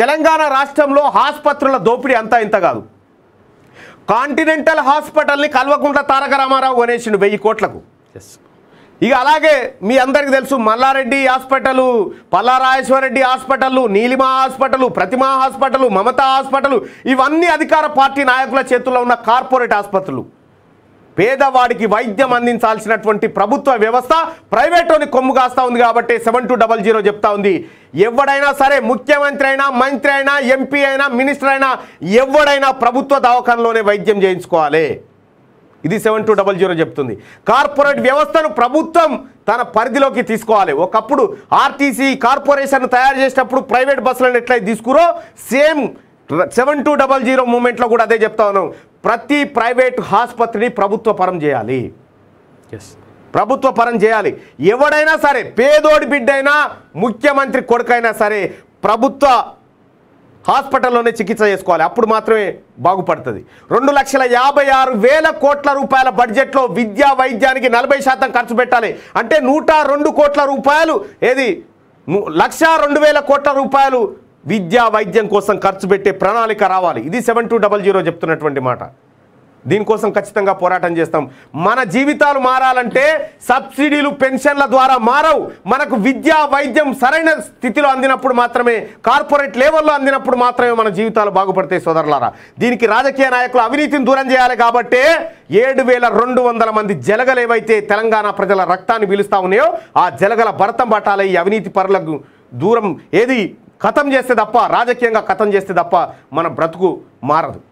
తెలంగాణ రాష్ట్రంలో ఆసుపత్రుల దోపిడీ అంతా ఇంత కాదు కాంటినెంటల్ హాస్పిటల్ని కల్వకుంట్ల తారక రామారావు కొనేసిండు వెయ్యి కోట్లకు ఇక అలాగే మీ అందరికీ తెలుసు Malla Reddy hospital Reddy hospital Neelima hospital Pratima hospital Mamata hospital ఇవన్నీ అధికార పార్టీ నాయకుల చేతుల్లో ఉన్న కార్పొరేట్ ఆసుపత్రులు పేదవాడికి వైద్యం అందించాల్సినటువంటి ప్రభుత్వ వ్యవస్థ ప్రైవేటోని కొమ్ము కాస్తా ఉంది కాబట్టి సెవెన్ టూ డబల్ జీరో చెప్తా ఉంది ఎవడైనా సరే ముఖ్యమంత్రి అయినా మంత్రి అయినా ఎంపీ అయినా మినిస్టర్ అయినా ఎవడైనా ప్రభుత్వ దవాఖానలోనే వైద్యం చేయించుకోవాలి ఇది సెవెన్ టూ డబల్ జీరో చెప్తుంది కార్పొరేట్ వ్యవస్థను ప్రభుత్వం తన పరిధిలోకి తీసుకోవాలి ఒకప్పుడు ఆర్టీసీ కార్పొరేషన్ తయారు చేసేటప్పుడు ప్రైవేట్ బస్సులను ఎట్లయితే తీసుకురో same seven two double zero మూమెంట్లో కూడా అదే చెప్తాను ప్రతి ప్రైవేట్ ఆసుపత్రిని ప్రభుత్వ పరం చేయాలి ఎస్ ప్రభుత్వ పరం చేయాలి ఎవడైనా సరే పేదోడి బిడ్డైనా ముఖ్యమంత్రి కొడుకైనా సరే ప్రభుత్వ హాస్పిటల్లోనే చికిత్స చేసుకోవాలి అప్పుడు మాత్రమే బాగుపడుతుంది రెండు లక్షల యాభై ఆరు వేల కోట్ల రూపాయల బడ్జెట్లో విద్యా వైద్యానికి నలభై శాతం ఖర్చు పెట్టాలి అంటే నూట రెండు కోట్ల రూపాయలు ఏది లక్ష రెండు వేల కోట్ల రూపాయలు విద్యా వైద్యం కోసం ఖర్చు పెట్టే ప్రణాళిక రావాలి ఇది సెవెన్ టూ డబల్ జీరో చెప్తున్నటువంటి మాట దీనికోసం ఖచ్చితంగా పోరాటం చేస్తాం మన జీవితాలు మారాలంటే సబ్సిడీలు పెన్షన్ల ద్వారా మారవు మనకు విద్యా వైద్యం సరైన స్థితిలో అందినప్పుడు మాత్రమే కార్పొరేట్ లెవెల్లో అందినప్పుడు మాత్రమే మన జీవితాలు బాగుపడతాయి సోదరులారా దీనికి రాజకీయ నాయకులు అవినీతిని దూరం చేయాలి కాబట్టి ఏడు మంది జలగలేవైతే తెలంగాణ ప్రజల రక్తాన్ని పీలుస్తా ఉన్నాయో ఆ జలగల భరతం పట్టాలి ఈ అవినీతి పరులకు దూరం ఏది కథం చేస్తే తప్ప రాజకీయంగా కథం చేస్తే తప్ప మన బ్రతుకు మారదు